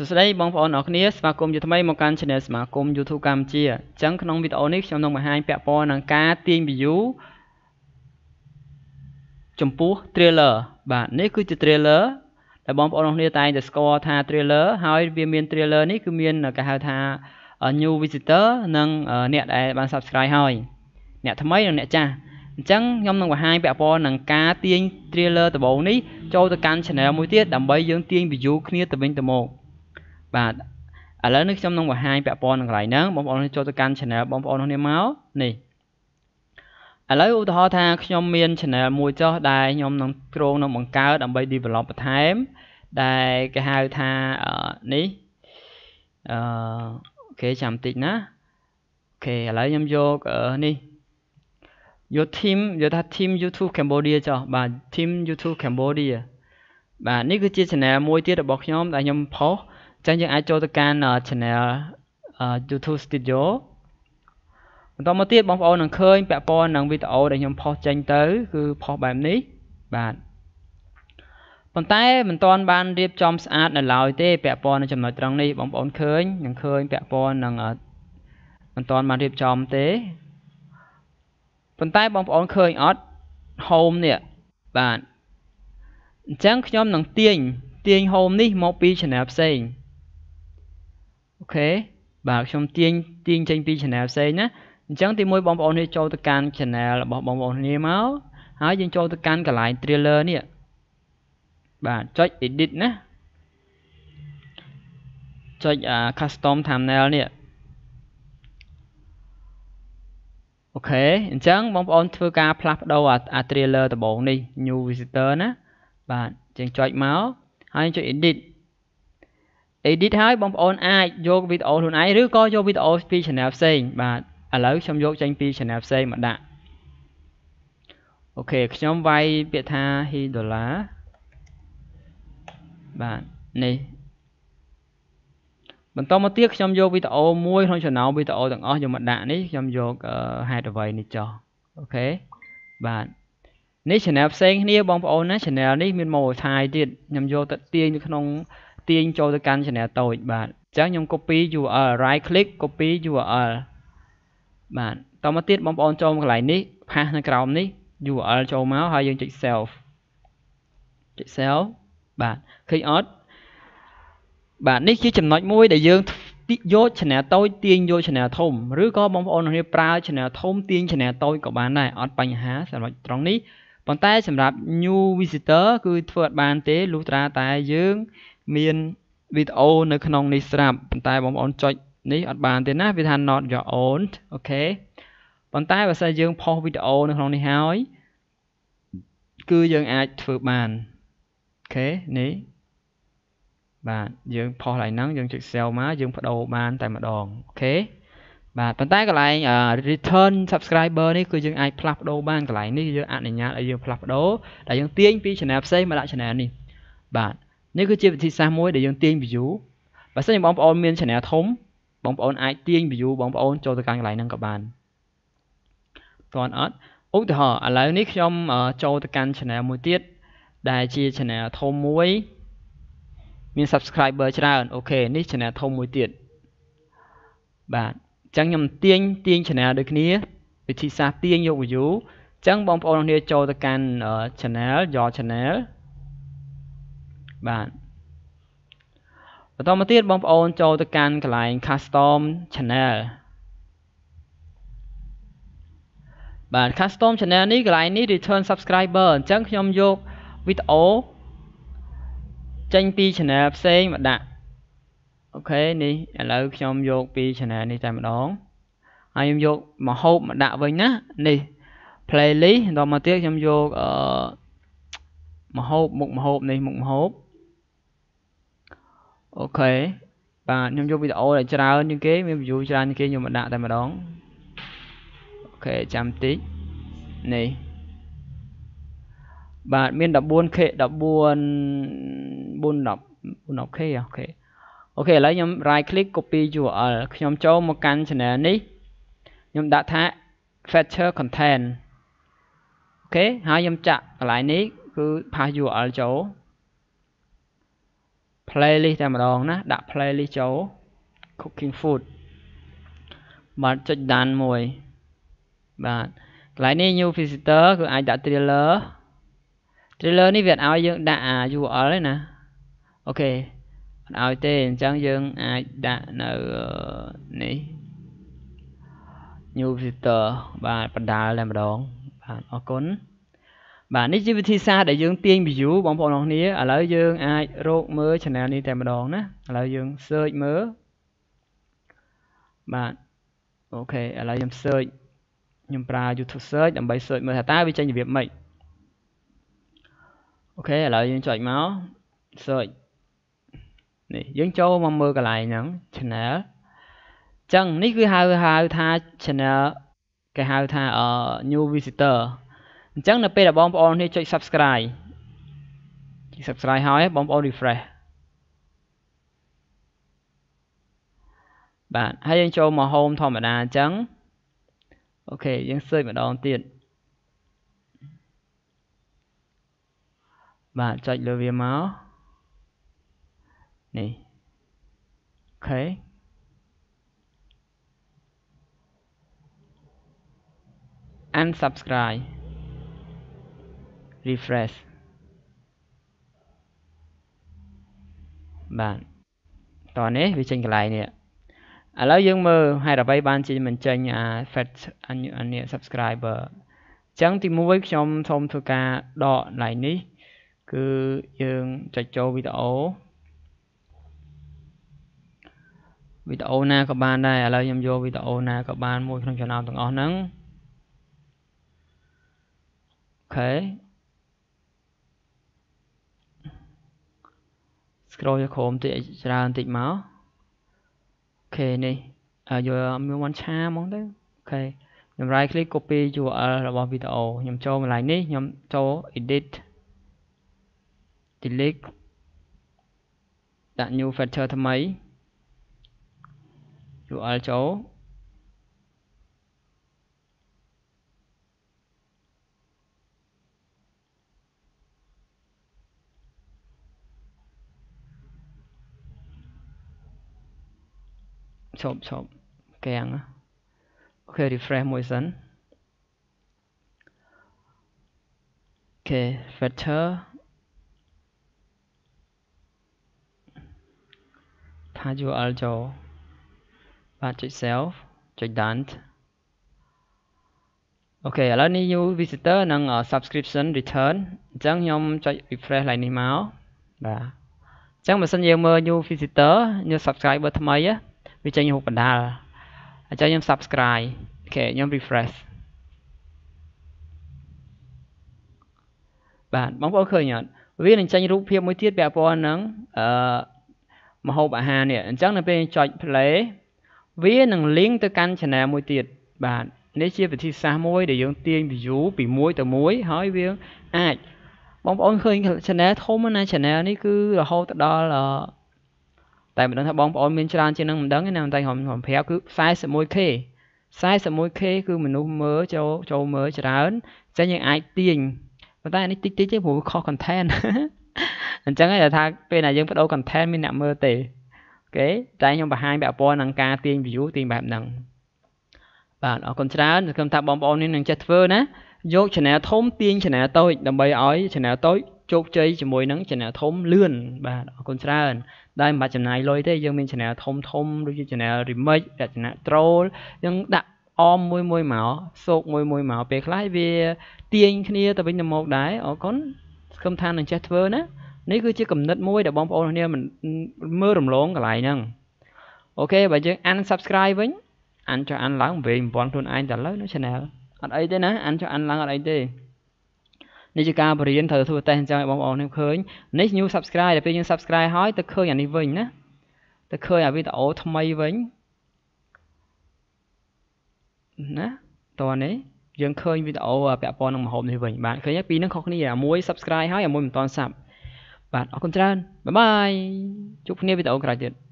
សួស្តីបងប្អូនអរគ្នាស្វាគមន៍ជាថ្មីមកកាន់ Channel សមាគម YouTube កម្ពុជាអញ្ចឹងក្នុងវីដេអូនេះខ្ញុំនឹងបង្ហាញពាក់ព័ន្ធនឹងការទាញ view ចំពោះ trailer បាទនេះគឺជា trailer ដែលបងប្អូនអរគ្នាតែងតែស្គាល់ថា trailer ហើយវាមាន trailer នេះគឺមានគេហៅថា new visitor និងអ្នកដែលបាន subscribe ហើយអ្នកថ្មីនិងអ្នកចាស់អញ្ចឹងខ្ញុំនឹងបង្ហាញពាក់ព័ន្ធនឹងការទាញ trailer ដំបូងនេះចូលទៅកាន់ channel មួយទៀតដើម្បីយើងទាញ view គ្នាទៅវិញទៅមកបាទឥឡូវនេះខ្ញុំនឹងបង្ហាញពាក់ព័ន្ធនឹងកន្លែងហ្នឹងបងប្អូនចូលទៅកាន់ channel បងប្អូននេះមកនេះឥឡូវឧទាហរណ៍ថាខ្ញុំមាន channel មួយចុះដែលខ្ញុំនឹងគ្រោងនឹងបង្កើតដើម្បី develop បន្ថែមដែលគេហៅថានេះអឺអូខេចាំតិចណាអូខេឥឡូវខ្ញុំយកនេះយក team យកថា team YouTube Cambodia ចុះបាទ team YouTube Cambodia បាទនេះគឺជា channel មួយទៀតរបស់ខ្ញុំដែលខ្ញុំផុសចឹងយើងអាចចូលទៅកាន់ channel YouTube Studio បន្តមកទៀតបងប្អូននឹងឃើញពាក់ព័ន្ធនឹងវីដេអូដែលខ្ញុំផុសចេញទៅគឺផុសបែបនេះបាទប៉ុន្តែមិនទាន់បានរៀបចំស្អាតនៅឡើយទេពាក់ព័ន្ធនឹងចំណុចត្រង់នេះបងប្អូនឃើញនឹងឃើញពាក់ព័ន្ធនឹងមិនទាន់បានរៀបចំទេប៉ុន្តែបងប្អូនឃើញអត់ home នេះបាទអញ្ចឹងខ្ញុំ នឹងទាញទាញ home នេះមកពី channel ផ្សេងខេបាទខ្ញុំទាញទាញចេញពី channel ផ្សេងណាអញ្ចឹងទីមួយបងប្អូននេះចូលទៅកាន់ channel របស់បងប្អូននេះមកហើយយើងចូលទៅកាន់កន្លែង trailer នេះបាទចុច edit ណាចុច custom thumbnail នេះអូខេអញ្ចឹងបងប្អូនធ្វើការផ្លាស់ប្ដូរអា trailer ដំបូងនេះ new visitor ណាបាទយើងចុចមកហើយចុច edit edit ហើយបងប្អូនអាចយកវីដេអូខ្លួនឯងឬក៏យកវីដេអូពី channel ផ្សេង បាទឥឡូវខ្ញុំយកចេញពី channel ផ្សេងមកដាក់អូខេខ្ញុំវាយពាក្យថា he dollar បាទនេះបន្តមកទៀតខ្ញុំយកវីដេអូមួយក្នុង channel វីដេអូទាំងអស់យកមកដាក់នេះខ្ញុំយកហេតុអ្វីនេះចោះអូខេបាទនេះ channel ផ្សេងគ្នាបងប្អូនណា channel នេះមាន model ថៃទៀតខ្ញុំយកទៅទាញនៅក្នុងទាញចូលទៅកាន់ channel តូច បាទអញ្ចឹងខ្ញុំ copy URL right click copy URL បាទតមកទៀតបងប្អូនចូលមកកន្លែងនេះផាសនៅក្រោមនេះ URL ចូលមកហើយយើងចុច save ចុច save បាទឃើញអត់បាទនេះជាចំណុចមួយ ដែលយើងយក channel តូចទាញយក channel ធំឬក៏បងប្អូនគ្នាប្រើ channel ធំទាញ channel តូចក៏បានដែរអត់បញ្ហាសម្រាប់ត្រង់នេះប៉ុន្តែសម្រាប់ new visitor គឺធ្វើអត់បានទេលុះត្រាតែយើងមានវីដេអូនៅក្នុងនេះស្រាប់ប៉ុន្តែបងប្អូនចុចនេះអត់បានទេណាវាថា not your own អូខេប៉ុន្តែបើសិនយើងផុសវីដេអូនៅក្នុងនេះហើយគឺយើងអាចធ្វើបានអូខេនេះបាទយើងផុសឡើងហ្នឹងយើងចុច sell មកយើងបដូរបាន តែម្ដងអូខេបាទប៉ុន្តែកន្លែង return subscriber នេះគឺយើងអាចផ្លាស់ប្ដូរបានកន្លែងនេះយើងអនុញ្ញាតឲ្យយើងផ្លាស់ប្ដូរដែលយើងទាញពី channel ផ្សេងមកដាក់ channel នេះបាទនេះគឺជាវិធីសាស្ត្រមួយដែលយើងទាញ view បើសិនជាបងប្អូនមាន channel ធំ បងប្អូនអាចទាញ view បងប្អូនចូលទៅកាន់កន្លែងហ្នឹងក៏បានតោះអត់ឧទាហរណ៍ឥឡូវនេះខ្ញុំចូលទៅកាន់ channel មួយទៀតដែលជា channel ធំមួយមាន subscriber ច្រើនអូខេនេះ channel ធំមួយទៀតបាទអញ្ចឹងខ្ញុំទាញទាញ channel ដូចគ្នាវិធីសាស្ត្រទាញយក view អញ្ចឹងបងប្អូនទាំងគ្នាចូលទៅកាន់ channel យក channel បាទបន្តមកទៀតបងប្អូនចូលទៅកាន់កន្លែង custom channel បាទ custom channel នេះកន្លែងនេះ return subscriber អញ្ចឹងខ្ញុំយកវីដេអូចេញពី channel ផ្សេងមកដាក់អូខេនេះឥឡូវខ្ញុំយកពី channel នេះតែម្ដងហើយខ្ញុំយកមកហូបមកដាក់វិញណានេះ playlist បន្តមកទៀតខ្ញុំយកអឺមកហូបមុខមហូបនេះមុខមហូបអូខេបាទខ្ញុំយកវីដេអូដែលច្រើនជាងគេមាន view ច្រើនជាងគេខ្ញុំមកដាក់តែម្ដងអូខេចាំតិចនេះបាទមាន 14k 14 410k អូខេអូខេឥឡូវខ្ញុំ right click copy URL ខ្ញុំចូលមកកាន់ channel នេះខ្ញុំដាក់ថា fetcher content អូខេហើយខ្ញុំចាក់កន្លែងនេះ គឺ pass URL ចូល playlist តែម្ដងណាដាក់ playlist ចូល cooking food បាទចុចដានមួយបាទកន្លែងនេះ new visitor គឺអាចដាក់ trailer trailer នេះវាអត់ឲ្យយើង ដាក់អា URL ទេណាអូខេអត់ឲ្យទេអញ្ចឹងយើងអាចដាក់នៅនេះ new visitor បាទបណ្ដាលតែម្ដង បាទអរគុណបាទនេះជាវិធីសាស្ត្រដែលយើងទាញ view បងប្អូនអរគ្នាឥឡូវយើងអាចរកមើល channel នេះតែម្ដងណាឥឡូវយើង search មើលបាទអូខេឥឡូវខ្ញុំ search ខ្ញុំប្រើ YouTube search ដើម្បី search មើលថាតើវាចេញរបៀបម៉េចអូខេឥឡូវយើងចុចមក search នេះយើងចូលមកមើលកន្លែងហ្នឹង channel ចឹងនេះគឺហៅហៅថា channel គេហៅថា new visitor អញ្ចឹងនៅពេលដែលបងប្អូននេះចុច subscribe ចុច subscribe ហើយបងប្អូន refresh បាទហើយយើងចូលមក home ធម្មតាអញ្ចឹងអូខេយើង search ម្ដងទៀតបាទចុចលើវាមកនេះអូខេអាន subscribe refresh បាទតនេះវាចេញកន្លែងនេះឥឡូវយើងមើលហេតុអ្វីបានជាមិនចេញអា fetch អានេះ subscriber អញ្ចឹងទី1ខ្ញុំសូមធ្វើការដកកន្លែងនេះ គឺយើងចុចចូលវីដេអូវីដេអូណាក៏បានដែរឥឡូវខ្ញុំយកវីដេអូណាក៏បានមួយក្នុងចំណោមទាំងអស់ហ្នឹងអូខេ scroll ទៅក្រោមតិចច្រើនបន្តិចមកអូខេនេះយកមានមួយឆាហ្មងទៅអូខេខ្ញុំ right click copy URL របស់វីដេអូខ្ញុំចូលកន្លែងនេះខ្ញុំចូល edit delete ដាក់ new feature ថ្មី URL ចូល chộp chộp keng ok refresh mỗi dẫn ok vector tha url cho và chữ self chữ dant ok ឥឡូវនេះ new visitor និង subscription return Chẳng nhóm អញ្ចឹងខ្ញុំចុច refresh lại và chẳng ឡើងនេះមកបាទអញ្ចឹងបើសិនយើងមើល new visitor new subscriber á. វាចេញរហូតបណ្ដាលអញ្ចឹងខ្ញុំ subscribe អូខេខ្ញុំ refresh បាទបងប្អូនឃើញអត់វានឹងចេញរូបភាពមួយទៀតពាក់ព័ន្ធនឹងអឺម្ហូបអាហារនេះអញ្ចឹងនៅពេលចុច play វានឹង link ទៅកាន់ channel មួយទៀតបាទនេះជាវិធីសាស្ត្រមួយដែលយើងទាញ view ពីមួយ ទៅមួយហើយវាអាចបងប្អូនឃើញ channel ធំណាស់ channel នេះគឺរហូតដល់តែមិនដឹងថាបងប្អូនមានច្រើនជាងនឹងមិនដឹងទេណាតែខ្ញុំខ្ញុំប្រាប់គឺ 41k 41k គឺមនុស្សមើលចូលចូលមើលច្រើនចឹងយើងអាចទាញប៉ុន្តែអានេះតិចតិចទេព្រោះខុស content អញ្ចឹងហើយថាពេលណាយើងបដូរ content មានអ្នកមើលទេអូខេតែខ្ញុំបង្ហាញពាក់ព័ន្ធនឹងការទាញ view ទាញបែបហ្នឹងបាទអរគុណច្រើនខ្ញុំថាបងប្អូននេះនឹងចេះធ្វើណាយក channel ធំទាញ channel តូចដើម្បីឲ្យ channel តូចជោគជ័យជាមួយនឹង channel ធំលឿនបាទអរគុណច្រើនដែលមិនបាច់ចំណាយលុយទេយើងមាន channel ធំធំដូចជា channel remix រចនា troll យើងដាក់អមមួយមួយមកសោកមួយមួយមកពេលខ្លះវាទាញគ្នាទៅវិញទៅមកដែរអរគុណស្គមថានឹងចេះធ្វើណានេះគឺជាគំនិតមួយដែលបងប្អូនគ្នាមិនមើលរំលងកន្លែងហ្នឹងអូខេបើយើង unsubscribe វិញអានចុះអានឡើងវិញ1000ខ្លួនឯងតែលើនៅ channel អត់អីទេណាអានចុះអានឡើងអត់អីទេនេះជាការបរៀនត្រូវធ្វើតេស្តអញ្ចឹងឲ្យបងប្អូនខ្ញុំឃើញនេះ new subscribe ដល់ពេលយើង subscribe ហើយទៅឃើញអានេះវិញណាទៅឃើញអាវីដេអូថ្មីវិញណាតោះនេះយើងឃើញវីដេអូពាក់ព័ន្ធនឹងម្ហូបនេះវិញបាទឃើញពីរនឹងខុសគ្នាមួយ subscribe ហើយមួយមិនតន់ sub បាទអរគុណច្រើនបាយបាយជួបគ្នាវីដេអូក្រោយទៀត